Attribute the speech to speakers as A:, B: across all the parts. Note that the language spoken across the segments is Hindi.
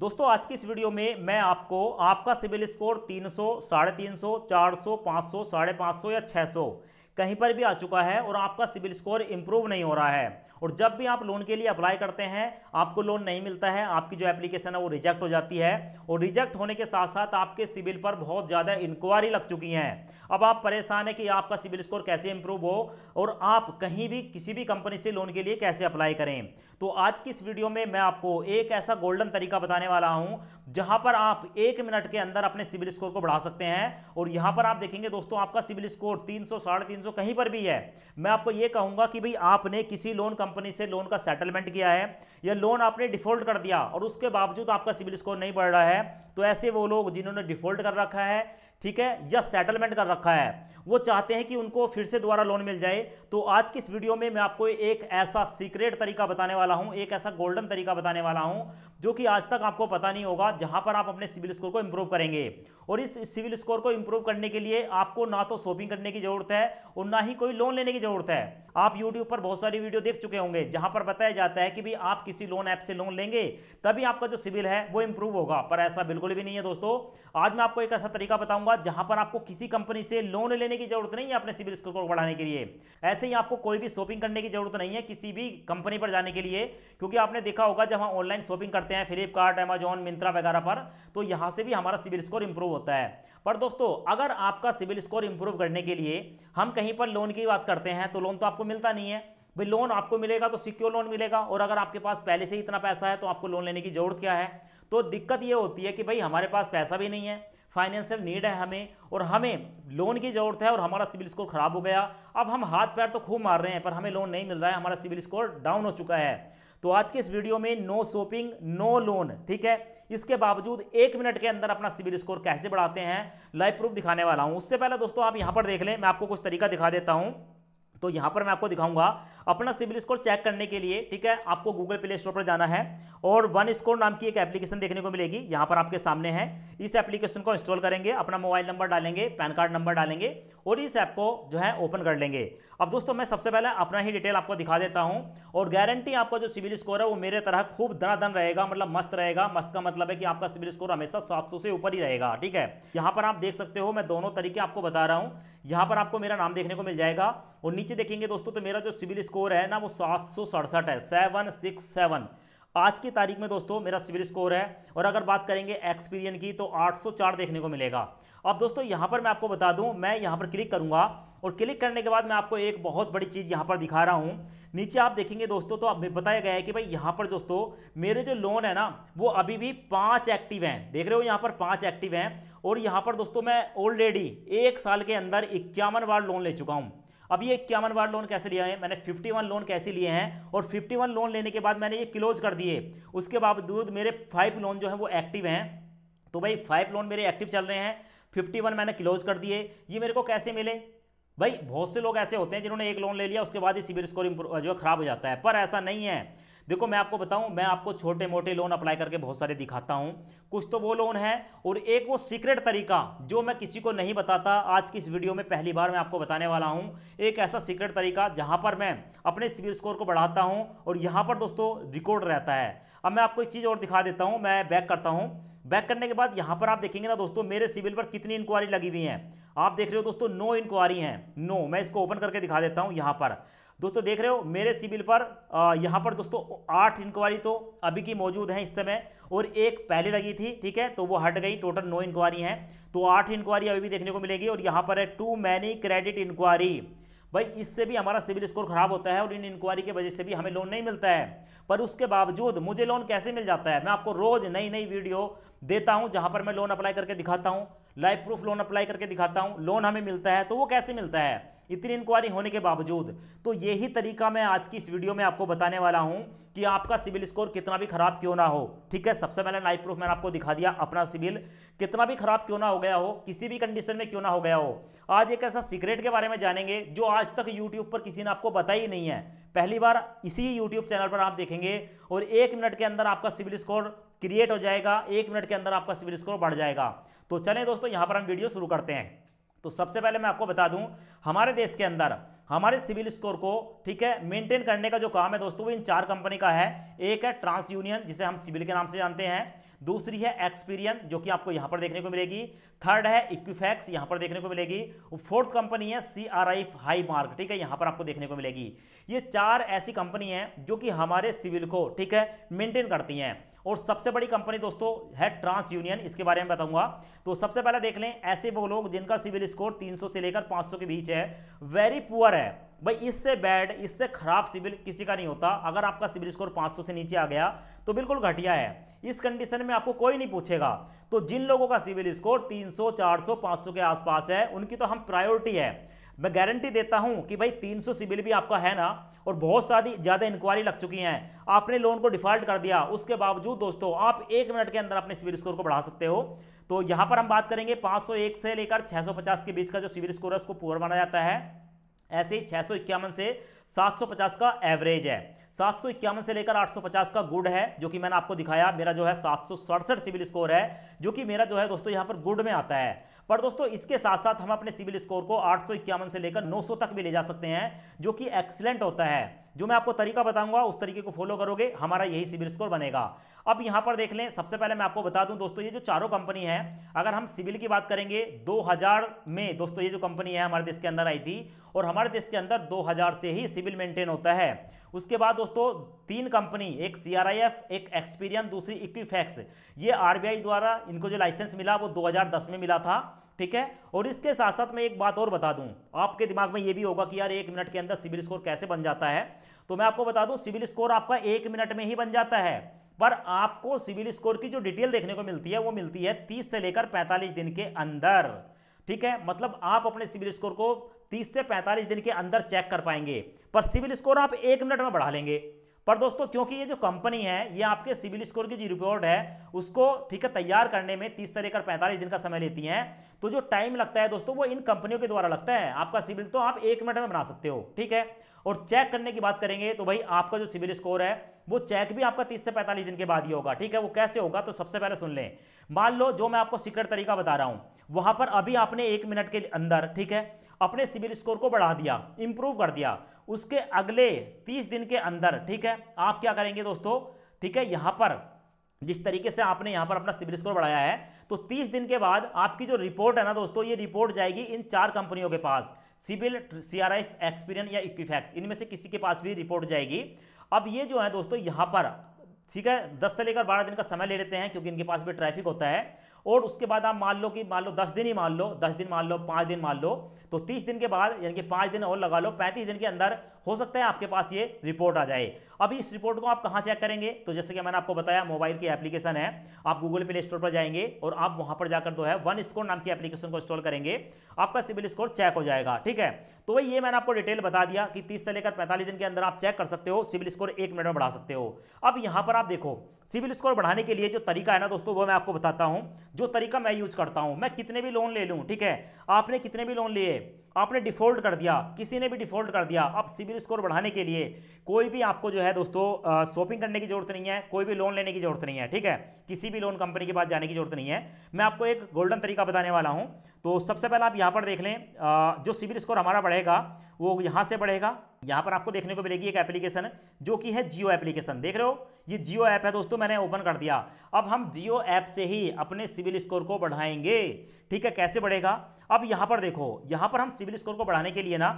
A: दोस्तों आज की इस वीडियो में मैं आपको आपका सिविल स्कोर तीन सौ साढ़े तीन सौ चार सौ पाँच सौ साढ़े पाँच सौ या छः सौ कहीं पर भी आ चुका है और आपका सिविल स्कोर इंप्रूव नहीं हो रहा है और जब भी आप लोन के लिए अप्लाई करते हैं आपको लोन नहीं मिलता है आपकी जो एप्लीकेशन है वो रिजेक्ट हो जाती है और रिजेक्ट होने के साथ साथ आपके सिविल पर बहुत ज़्यादा इंक्वायरी लग चुकी हैं अब आप परेशान है कि आपका सिविल स्कोर कैसे इंप्रूव हो और आप कहीं भी किसी भी कंपनी से लोन के लिए कैसे अप्लाई करें तो आज की इस वीडियो में मैं आपको एक ऐसा गोल्डन तरीका बताने वाला हूँ जहाँ पर आप एक मिनट के अंदर अपने सिविल स्कोर को बढ़ा सकते हैं और यहाँ पर आप देखेंगे दोस्तों आपका सिविल स्कोर तीन सौ साढ़े तीन सौ जो तो कहीं पर भी है मैं आपको यह कहूंगा कि भाई आपने किसी लोन कंपनी से लोन का सेटलमेंट किया है या लोन आपने डिफ़ॉल्ट कर दिया और उसके बावजूद आपका सिविल स्कोर नहीं बढ़ रहा है तो ऐसे वो लोग जिन्होंने डिफ़ॉल्ट कर रखा है ठीक है या सेटलमेंट कर रखा है वो चाहते हैं कि उनको फिर से दोबारा लोन मिल जाए तो आज की इस वीडियो में मैं आपको एक ऐसा सीक्रेट तरीका बताने वाला हूं एक ऐसा गोल्डन तरीका बताने वाला हूं जो कि आज तक आपको पता नहीं होगा जहां पर आप अपने सिविल स्कोर को इंप्रूव करेंगे और इस सिविल स्कोर को इंप्रूव करने के लिए आपको ना तो शॉपिंग करने की जरूरत है और ना ही कोई लोन लेने की जरूरत है आप यूट्यूब पर बहुत सारी वीडियो देख चुके होंगे जहां पर बताया जाता है कि भाई आप किसी लोन ऐप से लोन लेंगे तभी आपका जो सिविल है वो इंप्रूव होगा पर ऐसा बिल्कुल भी नहीं है दोस्तों आज मैं आपको एक ऐसा तरीका बताऊंगा जहां पर आपको किसी कंपनी से लोन लेने की जरूरत नहीं है अपने सिविल स्कोर को बढ़ाने के लिए ऐसे ही आपको कोई भी शॉपिंग करने की जरूरत नहीं है किसी भी कंपनी पर जाने के लिए क्योंकि आपने देखा होगा जब हम ऑनलाइन शॉपिंग करते करते हैं फ्लिपकार्ट अमेजोन मिंत्रा वगैरह पर तो यहाँ से भी हमारा सिविल स्कोर इंप्रूव होता है पर दोस्तों अगर आपका सिविल स्कोर इम्प्रूव करने के लिए हम कहीं पर लोन की बात करते हैं तो लोन तो आपको मिलता नहीं है भाई लोन आपको मिलेगा तो सिक्योर लोन मिलेगा और अगर आपके पास पहले से ही इतना पैसा है तो आपको लोन लेने की ज़रूरत क्या है तो दिक्कत ये होती है कि भाई हमारे पास पैसा भी नहीं है फाइनेंशियल नीड है हमें और हमें लोन की ज़रूरत है और हमारा सिविल स्कोर ख़राब हो गया अब हम हाथ पैर तो खूब मार रहे हैं पर हमें लोन नहीं मिल रहा है हमारा सिविल स्कोर डाउन हो चुका है तो आज के इस वीडियो में नो शॉपिंग नो लोन ठीक है इसके बावजूद एक मिनट के अंदर अपना सिविल स्कोर कैसे बढ़ाते हैं लाइव प्रूफ दिखाने वाला हूं उससे पहले दोस्तों आप यहां पर देख लें मैं आपको कुछ तरीका दिखा देता हूं तो यहाँ पर मैं आपको दिखाऊंगा अपना सिविल स्कोर चेक करने के लिए ठीक है आपको गूगल प्ले स्टोर पर जाना है और वन स्कोर नाम की एक एप्लीकेशन देखने को मिलेगी यहां पर आपके सामने है इस एप्लीकेशन को इंस्टॉल करेंगे अपना मोबाइल नंबर डालेंगे पैन कार्ड नंबर डालेंगे और इस ऐप को जो है ओपन कर लेंगे अब दोस्तों मैं सबसे पहले अपना ही डिटेल आपको दिखा देता हूं और गारंटी आपका जो सिविल स्कोर है वो मेरे तरह खूब धनाधन रहेगा मतलब मस्त रहेगा मस्त का मतलब है कि आपका सिविल स्कोर हमेशा सात से ऊपर ही रहेगा ठीक है यहाँ पर आप देख सकते हो मैं दोनों तरीके आपको बता रहा हूँ यहाँ पर आपको मेरा नाम देखने को मिल जाएगा और नीचे देखेंगे दोस्तों तो मेरा जो सिविल स्कोर है ना वो सात है सेवन सिक्स सेवन आज की तारीख में दोस्तों मेरा सिविल स्कोर है और अगर बात करेंगे एक्सपीरियन की तो 804 देखने को मिलेगा अब दोस्तों यहाँ पर मैं आपको बता दूँ मैं यहाँ पर क्लिक करूँगा और क्लिक करने के बाद मैं आपको एक बहुत बड़ी चीज़ यहाँ पर दिखा रहा हूँ नीचे आप देखेंगे दोस्तों तो आप बताया गया है कि भाई यहाँ पर दोस्तों मेरे जो लोन है ना वो अभी भी पाँच एक्टिव हैं देख रहे हो यहाँ पर पाँच एक्टिव हैं और यहाँ पर दोस्तों मैं ऑलरेडी एक साल के अंदर इक्यावन बार लोन ले चुका हूँ अब ये इक्यावन बार लोन कैसे लिया है मैंने 51 लोन कैसे लिए हैं और 51 लोन लेने के बाद मैंने ये क्लोज कर दिए उसके बावजूद मेरे फाइव लोन जो है वो एक्टिव हैं तो भाई फाइव लोन मेरे एक्टिव चल रहे हैं 51 मैंने क्लोज कर दिए ये मेरे को कैसे मिले भाई बहुत से लोग ऐसे होते हैं जिन्होंने एक लोन ले लिया उसके बाद ही सिविल स्कोर जो है खराब हो जाता है पर ऐसा नहीं है देखो मैं आपको बताऊं मैं आपको छोटे मोटे लोन अप्लाई करके बहुत सारे दिखाता हूं कुछ तो वो लोन है और एक वो सीक्रेट तरीका जो मैं किसी को नहीं बताता आज की इस वीडियो में पहली बार मैं आपको बताने वाला हूं एक ऐसा सीक्रेट तरीका जहां पर मैं अपने सिविल स्कोर को बढ़ाता हूं और यहां पर दोस्तों रिकॉर्ड रहता है अब मैं आपको एक चीज़ और दिखा देता हूँ मैं बैक करता हूँ बैक करने के बाद यहाँ पर आप देखेंगे ना दोस्तों मेरे सिविल पर कितनी इंक्वायरी लगी हुई है आप देख रहे हो दोस्तों नो इंक्वायरी है नो मैं इसको ओपन करके दिखा देता हूं यहां पर दोस्तों देख रहे हो मेरे सिविल पर यहाँ पर दोस्तों आठ इंक्वायरी तो अभी की मौजूद है इस समय और एक पहले लगी थी ठीक है तो वो हट गई टोटल नो इंक्वायरी है तो आठ इंक्वायरी अभी भी देखने को मिलेगी और यहाँ पर है टू मैनी क्रेडिट इंक्वायरी भाई इससे भी हमारा सिविल स्कोर खराब होता है और इन इंक्वायरी की वजह से भी हमें लोन नहीं मिलता है पर उसके बावजूद मुझे लोन कैसे मिल जाता है मैं आपको रोज नई नई वीडियो देता हूँ जहां पर मैं लोन अप्लाई करके दिखाता हूँ लाइफ प्रूफ लोन अप्लाई करके दिखाता हूँ लोन हमें मिलता है तो वो कैसे मिलता है इतनी इंक्वायरी होने के बावजूद तो यही तरीका मैं आज की इस वीडियो में आपको बताने वाला हूँ कि आपका सिविल स्कोर कितना भी खराब क्यों ना हो ठीक है सबसे पहले लाइफ प्रूफ मैंने आपको दिखा दिया अपना सिविल कितना भी खराब क्यों ना हो गया हो किसी भी कंडीशन में क्यों ना हो गया हो आज एक ऐसा सीक्रेट के बारे में जानेंगे जो आज तक यूट्यूब पर किसी ने आपको बताया ही नहीं है पहली बार इसी यूट्यूब चैनल पर आप देखेंगे और एक मिनट के अंदर आपका सिविल स्कोर क्रिएट हो जाएगा एक मिनट के अंदर आपका सिविल स्कोर बढ़ जाएगा तो चले दोस्तों यहाँ पर हम वीडियो शुरू करते हैं तो सबसे पहले मैं आपको बता दूं हमारे देश के अंदर हमारे सिविल स्कोर को ठीक है मेंटेन करने का जो काम है दोस्तों वो इन चार कंपनी का है एक है ट्रांस यूनियन जिसे हम सिविल के नाम से जानते हैं दूसरी है एक्सपीरियन जो कि आपको यहाँ पर देखने को मिलेगी थर्ड है इक्विफैक्स यहाँ पर देखने को मिलेगी फोर्थ कंपनी है C R I high mark ठीक है यहाँ पर आपको देखने को मिलेगी ये चार ऐसी कंपनी हैं जो कि हमारे सिविल को ठीक है मेंटेन करती हैं और सबसे बड़ी कंपनी दोस्तों है ट्रांस यूनियन इसके बारे में बताऊंगा तो सबसे पहले देख लें ऐसे वो लोग जिनका सिविल स्कोर 300 से लेकर 500 के बीच है वेरी पुअर है भाई इससे बैड इससे खराब सिविल किसी का नहीं होता अगर आपका सिविल स्कोर 500 से नीचे आ गया तो बिल्कुल घटिया है इस कंडीशन में आपको कोई नहीं पूछेगा तो जिन लोगों का सिविल स्कोर 300, 400, 500 के आसपास है उनकी तो हम प्रायोरिटी है मैं गारंटी देता हूं कि भाई 300 सिविल भी आपका है ना और बहुत सारी ज़्यादा इंक्वायरी लग चुकी हैं आपने लोन को डिफॉल्ट कर दिया उसके बावजूद दोस्तों आप एक मिनट के अंदर अपने सिविल स्कोर को बढ़ा सकते हो तो यहां पर हम बात करेंगे 501 से लेकर 650 के बीच का जो सिविल स्कोर है उसको पुअर माना जाता है ऐसे ही छह से 750 का एवरेज है सात से लेकर 850 का गुड है जो कि मैंने आपको दिखाया मेरा जो है सात सिविल स्कोर है जो कि मेरा जो है दोस्तों यहाँ पर गुड में आता है पर दोस्तों इसके साथ साथ हम अपने सिविल स्कोर को आठ से लेकर 900 तक भी ले जा सकते हैं जो कि एक्सीलेंट होता है जो मैं आपको तरीका बताऊंगा उस तरीके को फॉलो करोगे हमारा यही सिविल स्कोर बनेगा अब यहां पर देख लें सबसे पहले मैं आपको बता दूं दोस्तों ये जो चारों कंपनी है अगर हम सिविल की बात करेंगे 2000 में दोस्तों ये जो कंपनी है हमारे देश के अंदर आई थी और हमारे देश के अंदर 2000 से ही सिविल मेंटेन होता है उसके बाद दोस्तों तीन कंपनी एक सी आर आई एफ एक एक्सपीरियन दूसरी इक्विफैक्स ये आई द्वारा इनको जो लाइसेंस मिला वो दस में मिला था ठीक है और इसके साथ साथ मैं एक बात और बता दूं आपके दिमाग में यह भी होगा कि यार एक मिनट के अंदर सिविल स्कोर कैसे बन जाता है तो मैं आपको बता दूं सिविल स्कोर आपका एक मिनट में ही बन जाता है पर आपको सिविल स्कोर की जो डिटेल देखने को मिलती है वो मिलती है तीस से लेकर पैंतालीस दिन के अंदर ठीक है मतलब आप अपने सिविल स्कोर को 30 से 45 दिन के अंदर चेक कर पाएंगे पर सिविल स्कोर आप एक मिनट में बढ़ा लेंगे पर दोस्तों क्योंकि ये जो कंपनी है ये आपके सिविल स्कोर की जो रिपोर्ट है उसको ठीक है तैयार करने में तीस से लेकर पैंतालीस दिन का समय लेती है तो जो टाइम लगता है दोस्तों वो इन कंपनियों के द्वारा लगता है आपका सिविल तो आप एक मिनट में बना सकते हो ठीक है और चेक करने की बात करेंगे तो भाई आपका जो सिविल स्कोर है वो चेक भी आपका 30 से 45 दिन के बाद ही होगा ठीक है वो कैसे होगा तो सबसे पहले सुन लें मान लो जो मैं आपको सीक्रेट तरीका बता रहा हूं वहां पर अभी आपने एक मिनट के अंदर ठीक है अपने सिविल स्कोर को बढ़ा दिया इंप्रूव कर दिया उसके अगले तीस दिन के अंदर ठीक है आप क्या करेंगे दोस्तों ठीक है यहां पर जिस तरीके से आपने यहां पर अपना सिविल स्कोर बढ़ाया है तो 30 दिन के बाद आपकी जो रिपोर्ट है ना दोस्तों ये रिपोर्ट जाएगी इन चार कंपनियों के पास सिविल सीआरआईफ एक्सपीरियन या इक्विफैक्स इनमें से किसी के पास भी रिपोर्ट जाएगी अब ये जो है दोस्तों यहां पर ठीक है दस से लेकर बारह दिन का समय ले लेते हैं क्योंकि इनके पास भी ट्रैफिक होता है और उसके बाद आप मान लो कि मान लो दस दिन ही मान लो दस दिन मान लो पाँच दिन मान लो तो तीस दिन के बाद यानी कि पाँच दिन और लगा लो पैंतीस दिन के अंदर हो सकता है आपके पास ये रिपोर्ट आ जाए अभी इस रिपोर्ट को आप कहाँ चेक करेंगे तो जैसे कि मैंने आपको बताया मोबाइल की एप्लीकेशन है आप गूगल प्ले स्टोर पर जाएंगे और आप वहां पर जाकर जो है वन स्कोर नाम की एप्लीकेशन को इंस्टॉल करेंगे आपका सिविल स्कोर चेक हो जाएगा ठीक है तो वही ये मैंने आपको डिटेल बता दिया कि तीस से लेकर पैंतालीस दिन के अंदर आप चेक कर सकते हो सिविल स्कोर एक मिनट में बढ़ा सकते हो अब यहां पर आप देखो सिविल स्कोर बढ़ाने के लिए जो तरीका है ना दोस्तों वो मैं आपको बताता हूं जो तरीका मैं यूज करता हूं मैं कितने भी लोन ले लूं ठीक है आपने कितने भी लोन लिए आपने डिफ़ॉल्ट कर दिया किसी ने भी डिफ़ॉल्ट कर दिया अब सिविल स्कोर बढ़ाने के लिए कोई भी आपको जो है दोस्तों शॉपिंग करने की ज़रूरत नहीं है कोई भी लोन लेने की ज़रूरत नहीं है ठीक है किसी भी लोन कंपनी के पास जाने की ज़रूरत नहीं है मैं आपको एक गोल्डन तरीका बताने वाला हूँ तो सबसे पहले आप यहाँ पर देख लें जो सिविल स्कोर हमारा बढ़ेगा वो यहाँ से बढ़ेगा यहाँ पर आपको देखने को मिलेगी एक एप्लीकेशन जो कि है जियो एप्लीकेशन देख रहे हो ये जियो ऐप है दोस्तों मैंने ओपन कर दिया अब हम जियो ऐप से ही अपने सिविल स्कोर को बढ़ाएंगे ठीक है कैसे बढ़ेगा अब यहाँ पर देखो यहाँ पर हम सिविल स्कोर को बढ़ाने के लिए ना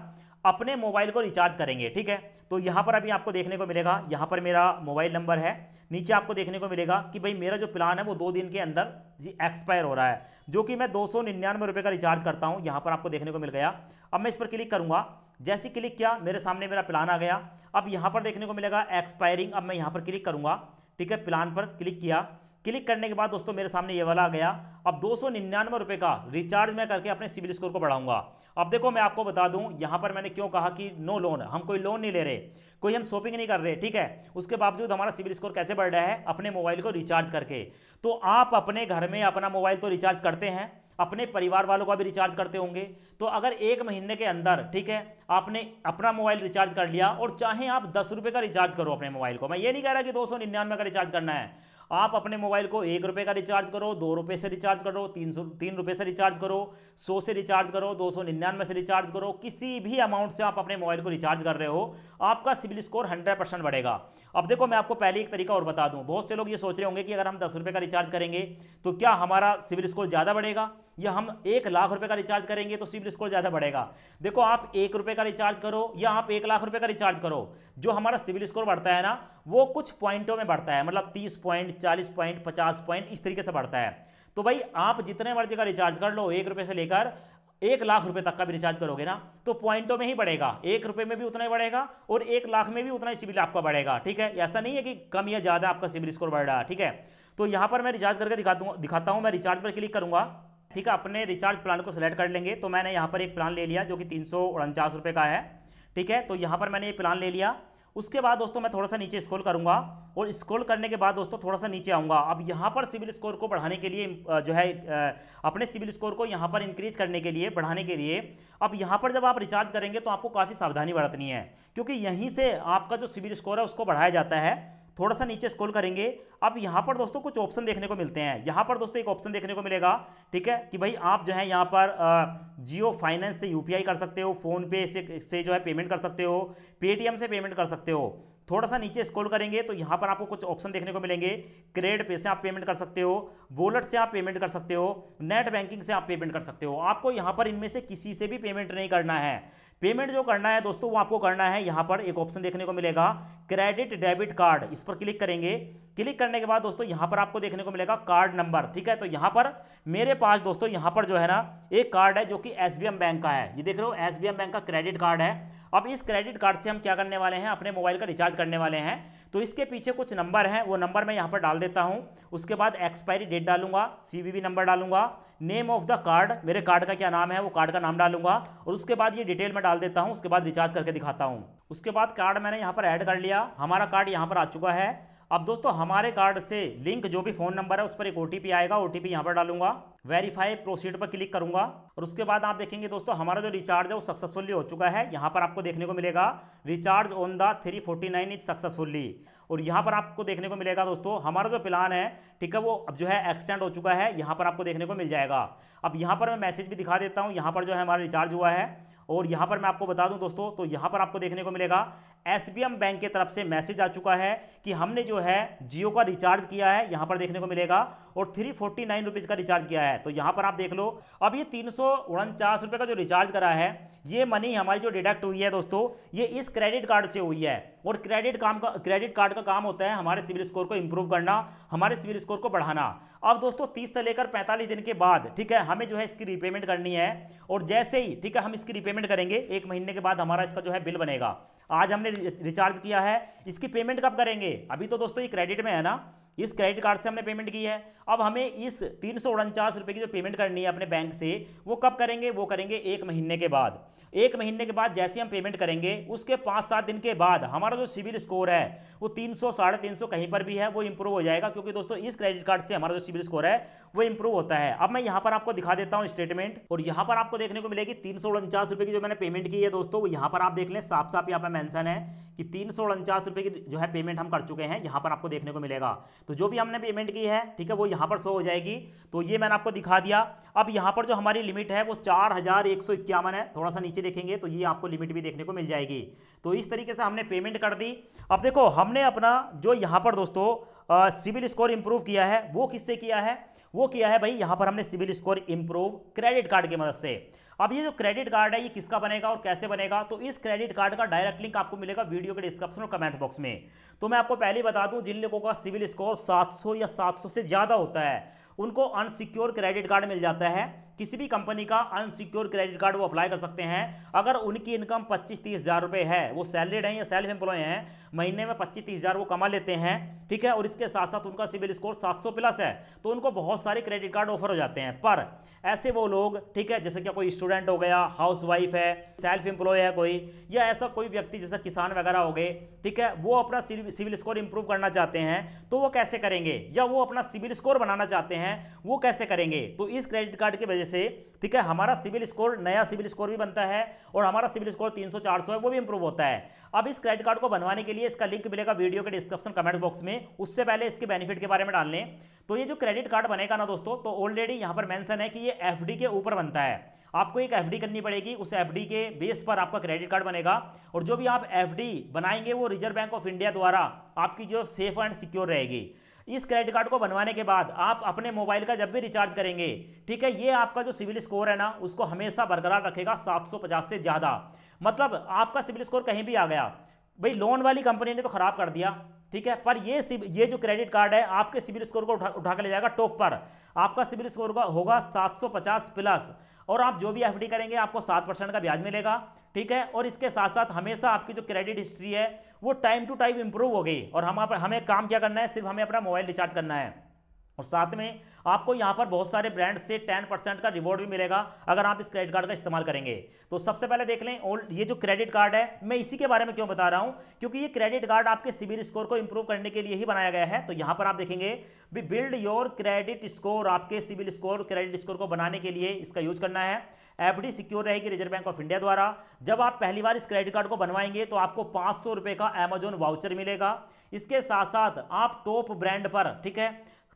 A: अपने मोबाइल को रिचार्ज करेंगे ठीक है तो यहाँ पर अभी आपको देखने को मिलेगा यहाँ पर मेरा मोबाइल नंबर है नीचे आपको देखने को मिलेगा कि भाई मेरा जो प्लान है वो दो दिन के अंदर जी एक्सपायर हो रहा है जो कि मैं दो सौ निन्यानवे रुपये का रिचार्ज करता हूँ यहाँ पर आपको देखने को मिल गया अब मैं इस पर क्लिक करूँगा जैसे क्लिक किया मेरे सामने मेरा प्लान आ गया अब यहाँ पर देखने को मिलेगा एक्सपायरिंग अब मैं यहाँ पर क्लिक करूँगा ठीक है प्लान पर क्लिक किया क्लिक करने के बाद दोस्तों मेरे सामने ये वाला आ गया अब दो सौ निन्यानवे का रिचार्ज मैं करके अपने सिविल स्कोर को बढ़ाऊंगा अब देखो मैं आपको बता दूं यहाँ पर मैंने क्यों कहा कि नो लोन हम कोई लोन नहीं ले रहे कोई हम शॉपिंग नहीं कर रहे ठीक है उसके बावजूद हमारा सिविल स्कोर कैसे बढ़ रहा है अपने मोबाइल को रिचार्ज करके तो आप अपने घर में अपना मोबाइल तो रिचार्ज करते हैं अपने परिवार वालों का भी रिचार्ज करते होंगे तो अगर एक महीने के अंदर ठीक है आपने अपना मोबाइल रिचार्ज कर लिया और चाहे आप दस रुपये का रिचार्ज करो अपने मोबाइल को मैं ये नहीं कह रहा कि दो सौ निन्यानवे का रिचार्ज करना है आप अपने मोबाइल को एक रुपये का रिचार्ज करो दो रुपये से रिचार्ज करो तीन सौ तीन रुपये से रिचार्ज करो सौ से रिचार्ज करो दो सौ निन्यानवे से रिचार्ज करो किसी भी अमाउंट से आप अपने मोबाइल को रिचार्ज कर रहे हो आपका सिविल स्कोर हंड्रेड परसेंट बढ़ेगा अब देखो मैं आपको पहले एक तरीका और बता दूँ बहुत से लोग ये सोच रहे होंगे कि अगर हम दस रुपए का रिचार्ज करेंगे तो क्या हमारा सिविल स्कोर ज़्यादा बढ़ेगा या हम एक लाख रुपए का रिचार्ज करेंगे तो सिविल स्कोर ज़्यादा बढ़ेगा देखो आप एक रुपये का रिचार्ज करो या आप एक लाख रुपए का रिचार्ज करो जो हमारा सिविल स्कोर बढ़ता है ना वो कुछ पॉइंटों में बढ़ता है मतलब तीस पॉइंट चालीस पॉइंट पचास पॉइंट इस तरीके से बढ़ता है तो भाई आप जितने मर्जी का रिचार्ज कर लो एक से लेकर एक लाख रुपए तक का भी रिचार्ज करोगे ना तो पॉइंटों में ही बढ़ेगा एक रुपए में भी उतना ही बढ़ेगा और एक लाख में भी उतना ही सिविल आपका बढ़ेगा ठीक है ऐसा नहीं है कि कम या ज़्यादा आपका सिविल स्कोर बढ़ रहा है ठीक है तो यहां पर मैं रिचार्ज करके दिखा दिखाता हूं मैं रिचार्ज पर क्लिक करूंगा ठीक है अपने रिचार्ज प्लान को सिलेक्ट कर लेंगे तो मैंने यहाँ पर एक प्लान ले लिया जो कि तीन रुपये का है ठीक है तो यहाँ पर मैंने ये प्लान ले लिया उसके बाद दोस्तों मैं थोड़ा सा नीचे स्क्रॉल करूंगा और स्क्रॉल करने के बाद दोस्तों थोड़ा सा नीचे आऊँगा अब यहाँ पर सिविल स्कोर को बढ़ाने के लिए जो है अपने सिविल स्कोर को यहाँ पर इंक्रीज करने के लिए बढ़ाने के लिए अब यहाँ पर जब आप रिचार्ज करेंगे तो आपको काफ़ी सावधानी बरतनी है क्योंकि यहीं से आपका जो सिविल स्कोर है उसको बढ़ाया जाता है थोड़ा सा नीचे स्कोल करेंगे अब यहाँ पर दोस्तों कुछ ऑप्शन देखने को मिलते हैं यहाँ पर दोस्तों एक ऑप्शन देखने को मिलेगा ठीक है कि भाई आप जो है यहाँ पर जियो फाइनेंस से यू कर सकते हो फ़ोनपे से से जो है पेमेंट कर सकते हो पेटीएम से पेमेंट कर सकते हो थोड़ा सा नीचे स्कोल करेंगे तो यहाँ पर आपको कुछ ऑप्शन देखने को मिलेंगे क्रेडिट पे से आप पेमेंट कर सकते हो वॉलेट से आप पेमेंट कर सकते हो नेट बैंकिंग से आप पेमेंट कर सकते हो आपको यहाँ पर इनमें से किसी से भी पेमेंट नहीं करना है पेमेंट जो करना है दोस्तों वो आपको करना है यहाँ पर एक ऑप्शन देखने को मिलेगा क्रेडिट डेबिट कार्ड इस पर क्लिक करेंगे क्लिक करने के बाद दोस्तों यहाँ पर आपको देखने को मिलेगा कार्ड नंबर ठीक है तो यहाँ पर मेरे पास दोस्तों यहाँ पर जो है ना एक कार्ड है जो कि एस बैंक का है ये देख रहे हो एस बैंक का क्रेडिट कार्ड है अब इस क्रेडिट कार्ड से हम क्या करने वाले हैं अपने मोबाइल का रिचार्ज करने वाले हैं तो इसके पीछे कुछ नंबर हैं वो नंबर मैं यहाँ पर डाल देता हूँ उसके बाद एक्सपायरी डेट डालूंगा सी नंबर डालूंगा नेम ऑफ द कार्ड मेरे कार्ड का क्या नाम है वो कार्ड का नाम डालूंगा और उसके बाद ये डिटेल में डाल देता हूँ उसके बाद रिचार्ज करके दिखाता हूँ उसके बाद कार्ड मैंने यहाँ पर ऐड कर लिया हमारा कार्ड यहाँ पर आ चुका है अब दोस्तों हमारे कार्ड से लिंक जो भी फोन नंबर है उस पर एक ओटीपी आएगा ओटीपी यहाँ पर डालूंगा वेरीफाई प्रोसीड पर क्लिक करूंगा और उसके बाद आप देखेंगे दोस्तों हमारा जो रिचार्ज है वो सक्सेसफुली हो चुका है यहाँ पर आपको देखने को मिलेगा recharge on the three forty nine is successfully और यहाँ पर आपको देखने को मिलेगा दोस्तों हमारा जो प्लान है ठीक है वो अब जो है एक्सटेंड हो चुका है यहाँ पर आपको देखने को मिल जाएगा अब यहाँ पर मैं मैसेज भी दिखा देता हूँ यहाँ पर जो है हमारा रिचार्ज हुआ है और यहाँ पर मैं आपको बता दूं दोस्तों तो यहाँ पर आपको देखने को मिलेगा एस बैंक की तरफ से मैसेज आ चुका है कि हमने जो है जियो का रिचार्ज किया है यहाँ पर देखने को मिलेगा और थ्री फोर्टी नाइन रुपीज़ का रिचार्ज किया है तो यहाँ पर आप देख लो अब ये तीन सौ उनचास रुपये का जो रिचार्ज करा है ये मनी हमारी जो डिडक्ट हुई है दोस्तों ये इस क्रेडिट कार्ड से हुई है और क्रेडिट काम का क्रेडिट कार्ड का काम होता है हमारे सिविल स्कोर को इंप्रूव करना हमारे सिविल स्कोर को बढ़ाना अब दोस्तों तीस से लेकर पैंतालीस दिन के बाद ठीक है हमें जो है इसकी रिपेमेंट करनी है और जैसे ही ठीक है हम इसकी रिपेमेंट करेंगे एक महीने के बाद हमारा इसका जो है बिल बनेगा आज हमने रिचार्ज किया है इसकी पेमेंट कब करेंगे अभी तो दोस्तों ये क्रेडिट में है ना इस क्रेडिट कार्ड से हमने पेमेंट की है अब हमें इस तीन सौ रुपये की जो पेमेंट करनी है अपने बैंक से वो कब करेंगे वो करेंगे एक महीने के बाद एक महीने के बाद जैसे हम पेमेंट करेंगे उसके पाँच सात दिन के बाद हमारा जो सिविल स्कोर है वो तीन सौ साढ़े तीन सौ कहीं पर भी है वो इंप्रूव हो जाएगा क्योंकि दोस्तों इस क्रेडिट कार्ड से हमारा जो सिविल स्कोर है वो इंप्रूव होता है अब मैं यहाँ पर आपको दिखा देता हूँ स्टेटमेंट और यहाँ पर आपको देखने को मिलेगी तीन सौ उनचास रुपये की जो मैंने पेमेंट की है दोस्तों वो यहाँ पर आप देख लें साफ साफ यहाँ पर मैंसन है कि तीन सौ उनचास रुपये की जो है पेमेंट हम कर चुके हैं यहाँ पर आपको देखने को मिलेगा तो जो भी हमने पेमेंट की है ठीक है वो यहाँ पर शो हो जाएगी तो ये मैंने आपको दिखा दिया अब यहाँ पर जो हमारी लिमिट है वो चार हज़ार एक सौ इक्यावन है थोड़ा सा नीचे देखेंगे तो ये आपको लिमिट भी देखने को मिल जाएगी तो इस तरीके से हमने पेमेंट कर दी अब देखो हमने अपना जो यहाँ पर दोस्तों सिविल स्कोर इम्प्रूव किया है वो किससे किया है वो किया है भाई यहाँ पर हमने CIBIL score improve credit card की मदद से अब ये जो क्रेडिट कार्ड है ये किसका बनेगा और कैसे बनेगा तो इस क्रेडिट कार्ड का डायरेक्ट लिंक आपको मिलेगा वीडियो के डिस्क्रिप्शन और कमेंट बॉक्स में तो मैं आपको पहले बता दूं जिन लोगों का सिविल स्कोर 700 या 700 से ज़्यादा होता है उनको अनसिक्योर क्रेडिट कार्ड मिल जाता है किसी भी कंपनी का अनसिक्योर क्रेडिट कार्ड वो अप्लाई कर सकते हैं अगर उनकी इनकम पच्चीस तीस हज़ार रुपये है वो सैलरीड हैं या सेल्फ एम्प्लॉय हैं महीने में पच्चीस तीस हज़ार वो कमा लेते हैं ठीक है और इसके साथ साथ उनका सिविल स्कोर 700 प्लस है तो उनको बहुत सारे क्रेडिट कार्ड ऑफर हो जाते हैं पर ऐसे वो लोग ठीक है जैसे कि कोई स्टूडेंट हो गया हाउस वाइफ है सेल्फ एम्प्लॉय है कोई या ऐसा कोई व्यक्ति जैसा किसान वगैरह हो गए ठीक है वो अपना सिविल स्कोर इंप्रूव करना चाहते हैं तो वो कैसे करेंगे या वो अपना सिविल स्कोर बनाना चाहते हैं वो कैसे करेंगे तो इस क्रेडिट कार्ड की वजह से ठीक है हमारा सिविल स्कोर नया सिविल स्कोर भी बनता है और हमारा सिविल स्कोर 300 400 है वो भी इंप्रूव होता है अब इस क्रेडिट कार्ड को बनवाने के लिए इसका लिंक मिलेगा वीडियो के डिस्क्रिप्शन कमेंट बॉक्स में उससे पहले इसके बेनिफिट के बारे में डाल लें तो ये जो क्रेडिट कार्ड बनेगा ना दोस्तों तो ऑलरेडी यहाँ पर मैंसन है कि ये एफ के ऊपर बनता है आपको एक एफ करनी पड़ेगी उस एफ के बेस पर आपका क्रेडिट कार्ड बनेगा और जो भी आप एफ बनाएंगे वो रिजर्व बैंक ऑफ इंडिया द्वारा आपकी जो सेफ एंड सिक्योर रहेगी इस क्रेडिट कार्ड को बनवाने के बाद आप अपने मोबाइल का जब भी रिचार्ज करेंगे ठीक है ये आपका जो सिविल स्कोर है ना उसको हमेशा बरकरार रखेगा 750 से ज़्यादा मतलब आपका सिविल स्कोर कहीं भी आ गया भाई लोन वाली कंपनी ने तो ख़राब कर दिया ठीक है पर ये ये जो क्रेडिट कार्ड है आपके सिविल स्कोर को उठा उठा के ले जाएगा टॉप पर आपका सिविल स्कोर का होगा पचास प्लस और आप जो भी एफडी करेंगे आपको सात परसेंट का ब्याज मिलेगा ठीक है और इसके साथ साथ हमेशा आपकी जो क्रेडिट हिस्ट्री है वो टाइम टू टाइम इंप्रूव हो गई और हम हमें काम क्या करना है सिर्फ हमें अपना मोबाइल रिचार्ज करना है और साथ में आपको यहाँ पर बहुत सारे ब्रांड से 10 परसेंट का रिवॉर्ड भी मिलेगा अगर आप इस क्रेडिट कार्ड का इस्तेमाल करेंगे तो सबसे पहले देख लें ओल्ड ये जो क्रेडिट कार्ड है मैं इसी के बारे में क्यों बता रहा हूँ क्योंकि ये क्रेडिट कार्ड आपके सिविल स्कोर को इम्प्रूव करने के लिए ही बनाया गया है तो यहाँ पर आप देखेंगे बिल्ड योर क्रेडिट स्कोर आपके सिविल स्कोर क्रेडिट स्कोर को बनाने के लिए इसका यूज करना है डी सिक्योर रहेगी रिजर्व बैंक ऑफ इंडिया द्वारा जब आप पहली बार इस क्रेडिट कार्ड को बनवाएंगे तो आपको पाँच सौ का अमेजोन वाउचर मिलेगा इसके साथ साथ आप टॉप ब्रांड पर ठीक है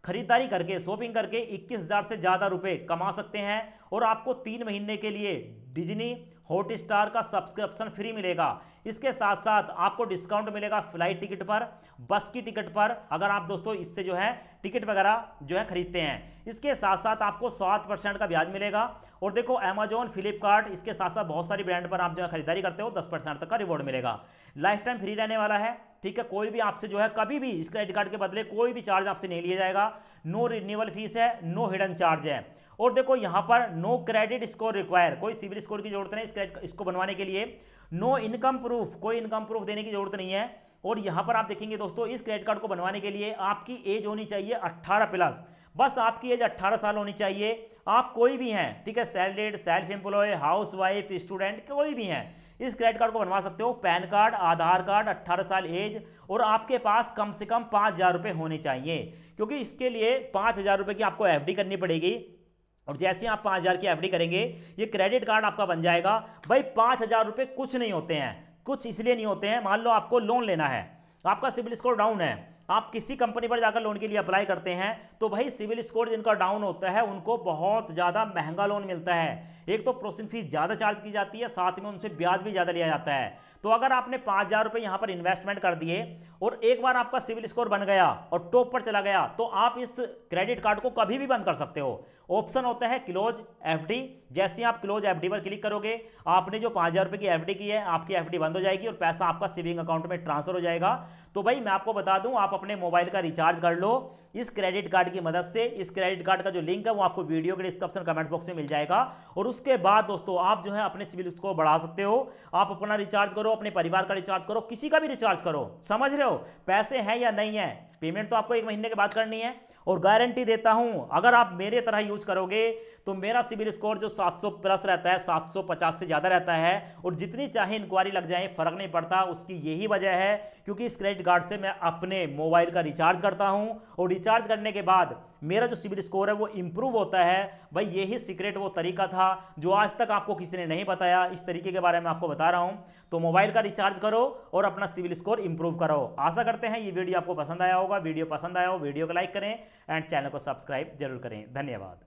A: खरीदारी करके शॉपिंग करके 21,000 से ज़्यादा रुपए कमा सकते हैं और आपको तीन महीने के लिए डिजनी हॉटस्टार का सब्सक्रिप्शन फ्री मिलेगा इसके साथ साथ आपको डिस्काउंट मिलेगा फ्लाइट टिकट पर बस की टिकट पर अगर आप दोस्तों इससे जो है टिकट वगैरह जो है खरीदते हैं इसके साथ साथ आपको सात परसेंट का ब्याज मिलेगा और देखो अमेजोन फ्लिपकार्ट इसके साथ साथ बहुत सारी ब्रांड पर आप जो है खरीदारी करते हो दस परसेंट तक का रिवॉर्ड मिलेगा लाइफ टाइम फ्री रहने वाला है ठीक है कोई भी आपसे जो है कभी भी इस क्रेडिट कार्ड के बदले कोई भी चार्ज आपसे नहीं लिया जाएगा नो रिन्यूअल फीस है नो हिडन चार्ज है और देखो यहाँ पर नो क्रेडिट स्कोर रिक्वायर कोई सिविल स्कोर की जरूरत नहीं इस इसको बनवाने के लिए नो इनकम प्रूफ कोई इनकम प्रूफ देने की जरूरत नहीं है और यहाँ पर आप देखेंगे दोस्तों इस क्रेडिट कार्ड को बनवाने के लिए आपकी एज होनी चाहिए अट्ठारह प्लस बस आपकी एज 18 साल होनी चाहिए आप कोई भी हैं ठीक है salaried self employ house wife student कोई भी हैं इस क्रेडिट कार्ड को बनवा सकते हो पैन कार्ड आधार कार्ड 18 साल एज और आपके पास कम से कम पाँच हज़ार रुपये होने चाहिए क्योंकि इसके लिए पाँच हज़ार रुपये की आपको एफडी करनी पड़ेगी और जैसे आप पाँच हज़ार की एफ करेंगे ये क्रेडिट कार्ड आपका बन जाएगा भाई पाँच हज़ार रुपये कुछ नहीं होते हैं कुछ इसलिए नहीं होते हैं मान लो आपको लोन लेना है आपका सिविल स्कोर डाउन है आप किसी कंपनी पर जाकर लोन के लिए अप्लाई करते हैं तो भाई सिविल स्कोर जिनका डाउन होता है उनको बहुत ज़्यादा महंगा लोन मिलता है एक तो प्रोसेसिंग फीस ज़्यादा चार्ज की जाती है साथ में उनसे ब्याज भी ज़्यादा लिया जाता है तो अगर आपने पांच हज़ार रुपए यहां पर इन्वेस्टमेंट कर दिए और एक बार आपका सिविल स्कोर बन गया और टॉप पर चला गया तो आप इस क्रेडिट कार्ड को कभी भी बंद कर सकते हो ऑप्शन होता है क्लोज एफडी जैसे आप क्लोज एफडी पर क्लिक करोगे आपने जो पांच हज़ार रुपए की एफडी की है आपकी एफडी बंद हो जाएगी और पैसा आपका सेविंग अकाउंट में ट्रांसफर हो जाएगा तो भाई मैं आपको बता दूं आप अपने मोबाइल का रिचार्ज कर लो इस क्रेडिट कार्ड की मदद से इस क्रेडिट कार्ड का जो लिंक है वो आपको वीडियो के डिस्क्रिप्शन कमेंट बॉक्स में मिल जाएगा और उसके बाद दोस्तों आप जो है अपने सिविल स्कोर बढ़ा सकते हो आप अपना रिचार्ज करो अपने परिवार का रिचार्ज करो किसी का भी रिचार्ज करो समझ रहे हो पैसे हैं या नहीं है पेमेंट तो आपको एक महीने के बाद करनी है और गारंटी देता हूं अगर आप मेरे तरह यूज करोगे तो मेरा सिविल स्कोर जो 700 प्लस रहता है 750 से ज़्यादा रहता है और जितनी चाहे इंक्वायरी लग जाए फ़र्क नहीं पड़ता उसकी यही वजह है क्योंकि इस क्रेडिट कार्ड से मैं अपने मोबाइल का रिचार्ज करता हूँ और रिचार्ज करने के बाद मेरा जो सिविल स्कोर है वो इंप्रूव होता है भाई यही सीक्रेट वो तरीका था जो आज तक आपको किसी ने नहीं बताया इस तरीके के बारे में आपको बता रहा हूँ तो मोबाइल का रिचार्ज करो और अपना सिविल स्कोर इंप्रूव करो आशा करते हैं ये वीडियो आपको पसंद आया होगा वीडियो पसंद आया हो वीडियो को लाइक करें एंड चैनल को सब्सक्राइब जरूर करें धन्यवाद